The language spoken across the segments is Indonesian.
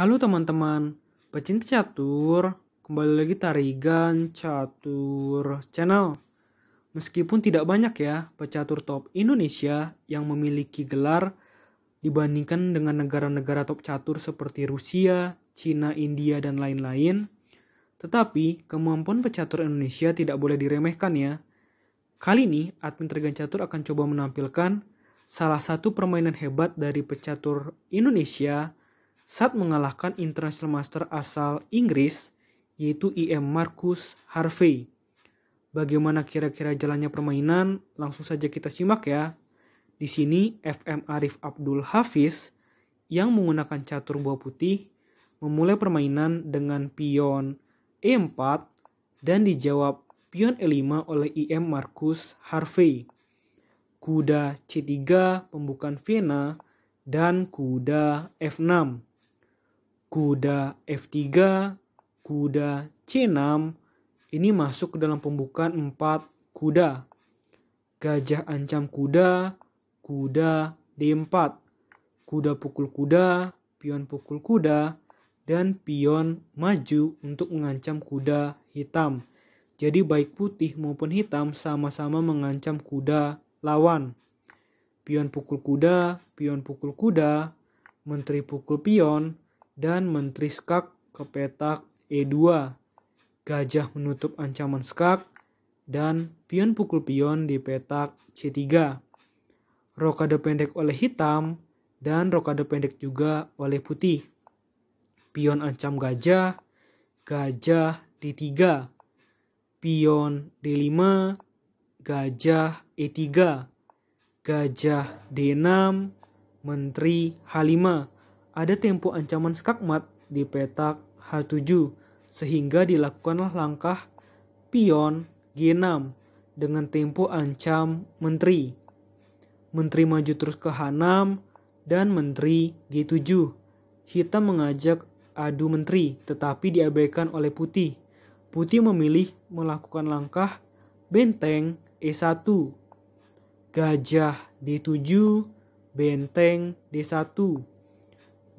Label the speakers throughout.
Speaker 1: Halo teman-teman, pecinta catur, kembali lagi Tarigan Catur Channel. Meskipun tidak banyak ya pecatur top Indonesia yang memiliki gelar dibandingkan dengan negara-negara top catur seperti Rusia, Cina, India, dan lain-lain, tetapi kemampuan pecatur Indonesia tidak boleh diremehkan ya. Kali ini, admin Tarigan Catur akan coba menampilkan salah satu permainan hebat dari pecatur Indonesia, saat mengalahkan international master asal Inggris yaitu IM e Marcus Harvey. Bagaimana kira-kira jalannya permainan? Langsung saja kita simak ya. Di sini FM Arif Abdul Hafiz yang menggunakan catur buah putih memulai permainan dengan pion E4 dan dijawab pion E5 oleh IM e Marcus Harvey. Kuda C3, pembukaan Vienna, dan kuda F6 kuda F3, kuda C6 ini masuk ke dalam pembukaan 4 kuda. Gajah ancam kuda, kuda D4, kuda pukul kuda, pion pukul kuda, dan pion maju untuk mengancam kuda hitam. Jadi baik putih maupun hitam sama-sama mengancam kuda lawan. Pion pukul kuda, pion pukul kuda, menteri pukul pion, dan Menteri Skak ke petak E2. Gajah menutup ancaman skak dan pion pukul pion di petak C3. Rokade pendek oleh hitam dan rokade pendek juga oleh putih. Pion ancam gajah, gajah D3. Pion D5, gajah E3 gajah D6, menteri H5 ada tempo ancaman skakmat di petak H7 sehingga dilakukanlah langkah pion G6 dengan tempo ancam menteri. Menteri maju terus ke H6 dan menteri G7. Hitam mengajak adu menteri tetapi diabaikan oleh putih. Putih memilih melakukan langkah benteng E1. Gajah D7, benteng D1.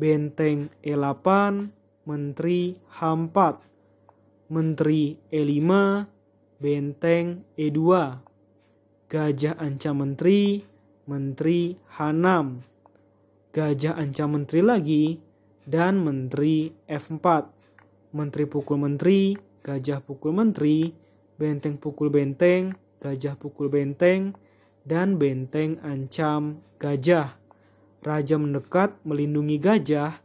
Speaker 1: Benteng E8, Menteri H4, Menteri E5, Benteng E2, Gajah Ancam Menteri, Menteri H6, Gajah Ancam Menteri lagi, dan Menteri F4, Menteri Pukul Menteri, Gajah Pukul Menteri, Benteng Pukul Benteng, Gajah Pukul Benteng, dan Benteng Ancam Gajah raja mendekat melindungi gajah,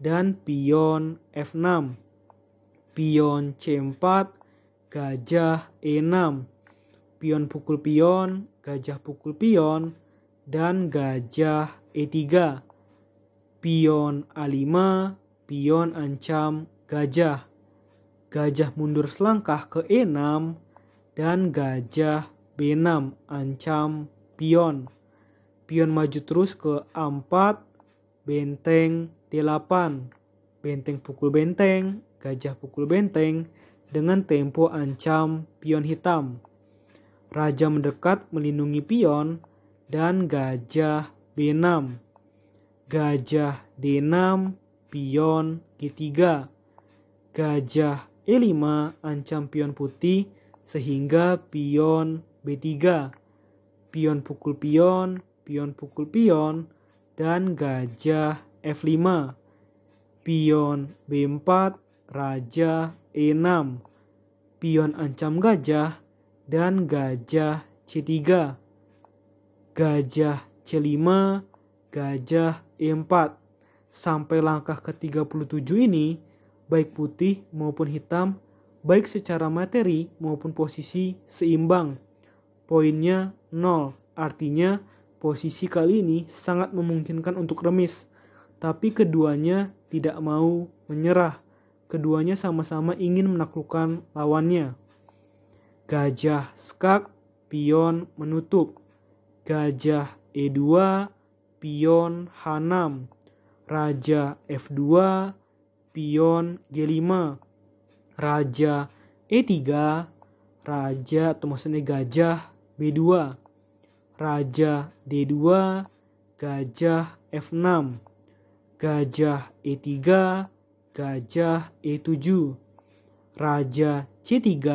Speaker 1: dan pion F6, pion C4, gajah E6, pion pukul pion, gajah pukul pion, dan gajah E3, pion A5, pion ancam gajah, gajah mundur selangkah ke E6, dan gajah B6 ancam pion pion maju terus ke A4, benteng D8, benteng pukul benteng, gajah pukul benteng dengan tempo ancam pion hitam. Raja mendekat melindungi pion dan gajah B6. Gajah D6, pion G3. Gajah E5 ancam pion putih sehingga pion B3. Pion pukul pion, pion pukul pion, dan gajah F5, pion B4, raja E6, pion ancam gajah, dan gajah C3, gajah C5, gajah E4. Sampai langkah ke-37 ini, baik putih maupun hitam, baik secara materi maupun posisi seimbang. Poinnya 0, artinya Posisi kali ini sangat memungkinkan untuk remis, tapi keduanya tidak mau menyerah. Keduanya sama-sama ingin menaklukkan lawannya. Gajah skak, pion menutup. Gajah E2, pion H6. Raja F2, pion G5. Raja E3, raja atau maksudnya gajah B2 raja D2, gajah F6, gajah E3, gajah E7, raja C3,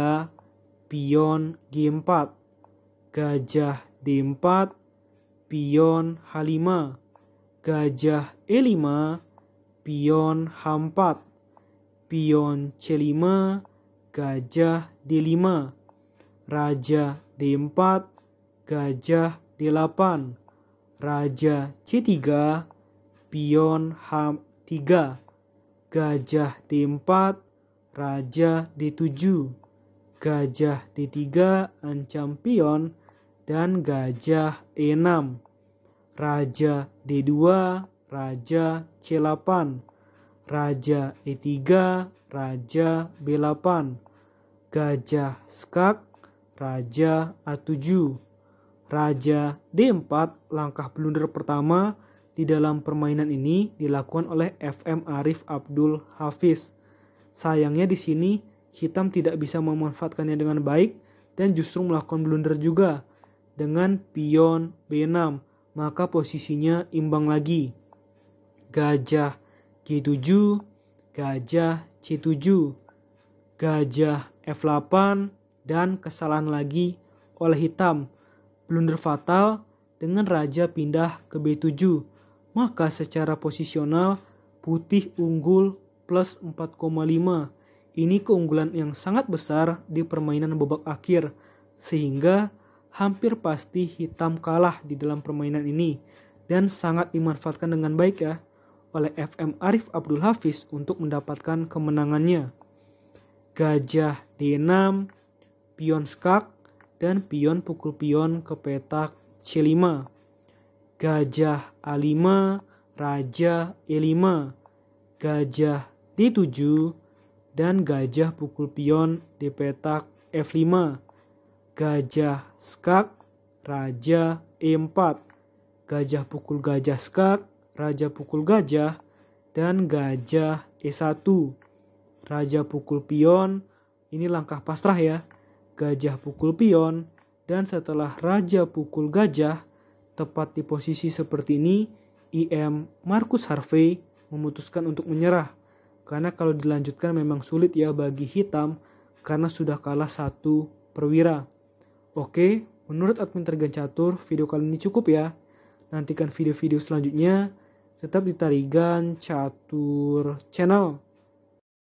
Speaker 1: pion G4, gajah D4, pion H5, gajah E5, pion H4, pion C5, gajah D5, raja D4, gajah D8, raja C3, pion H3, gajah D4, raja D7, gajah D3 ancam pion, dan gajah E6, raja D2, raja C8, raja E3, raja B8, gajah skak, raja A7, Raja D4 langkah blunder pertama di dalam permainan ini dilakukan oleh FM Arif Abdul Hafiz. Sayangnya di sini hitam tidak bisa memanfaatkannya dengan baik dan justru melakukan blunder juga dengan pion B6 maka posisinya imbang lagi. Gajah G7, gajah C7, gajah F8 dan kesalahan lagi oleh hitam blunder fatal dengan raja pindah ke B7. Maka secara posisional putih unggul plus 4,5. Ini keunggulan yang sangat besar di permainan babak akhir sehingga hampir pasti hitam kalah di dalam permainan ini dan sangat dimanfaatkan dengan baik ya oleh FM Arif Abdul Hafiz untuk mendapatkan kemenangannya. Gajah D6, pion skak, dan pion pukul pion ke petak C5. Gajah A5, Raja E5, Gajah D7, dan gajah pukul pion di petak F5. Gajah skak, Raja E4, Gajah pukul gajah skak, Raja pukul gajah, dan gajah E1. Raja pukul pion, ini langkah pasrah ya gajah pukul pion, dan setelah raja pukul gajah, tepat di posisi seperti ini, IM Marcus Harvey memutuskan untuk menyerah. Karena kalau dilanjutkan memang sulit ya bagi hitam karena sudah kalah satu perwira. Oke, menurut admin tergencatur, video kali ini cukup ya. Nantikan video-video selanjutnya tetap di Tarigan Catur Channel.